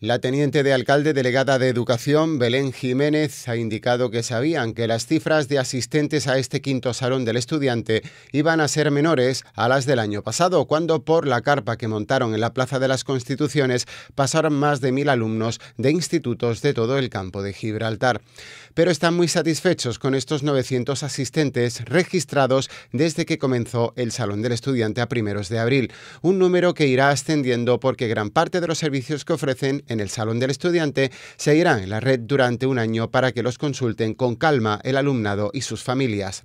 La teniente de alcalde delegada de Educación, Belén Jiménez, ha indicado que sabían que las cifras de asistentes a este quinto salón del estudiante iban a ser menores a las del año pasado, cuando por la carpa que montaron en la Plaza de las Constituciones pasaron más de mil alumnos de institutos de todo el campo de Gibraltar. Pero están muy satisfechos con estos 900 asistentes registrados desde que comenzó el Salón del Estudiante a primeros de abril, un número que irá ascendiendo porque gran parte de los servicios que ofrecen en el Salón del Estudiante seguirán en la red durante un año para que los consulten con calma el alumnado y sus familias.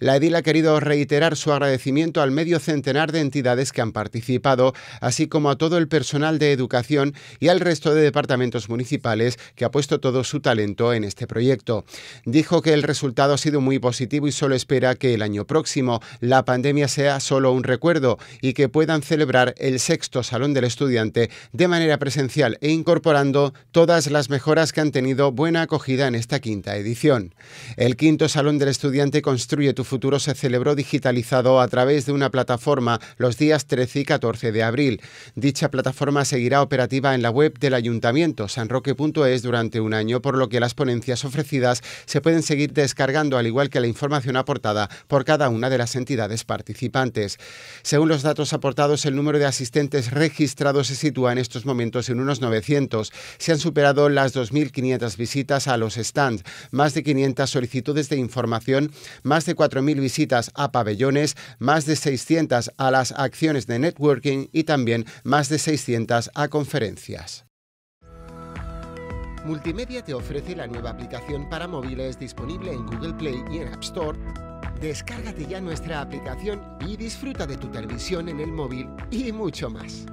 La edil ha querido reiterar su agradecimiento al medio centenar de entidades que han participado, así como a todo el personal de educación y al resto de departamentos municipales que ha puesto todo su talento en este proyecto. Dijo que el resultado ha sido muy positivo y solo espera que el año próximo la pandemia sea solo un recuerdo y que puedan celebrar el sexto Salón del Estudiante de manera presencial e incorporando todas las mejoras que han tenido buena acogida en esta quinta edición. El quinto Salón del Estudiante construye y tu futuro se celebró digitalizado a través de una plataforma los días 13 y 14 de abril. Dicha plataforma seguirá operativa en la web del ayuntamiento sanroque.es durante un año, por lo que las ponencias ofrecidas se pueden seguir descargando al igual que la información aportada por cada una de las entidades participantes. Según los datos aportados, el número de asistentes registrados se sitúa en estos momentos en unos 900. Se han superado las 2.500 visitas a los stands, más de 500 solicitudes de información, más más de 4.000 visitas a pabellones, más de 600 a las acciones de networking y también más de 600 a conferencias. Multimedia te ofrece la nueva aplicación para móviles disponible en Google Play y en App Store. Descárgate ya nuestra aplicación y disfruta de tu televisión en el móvil y mucho más.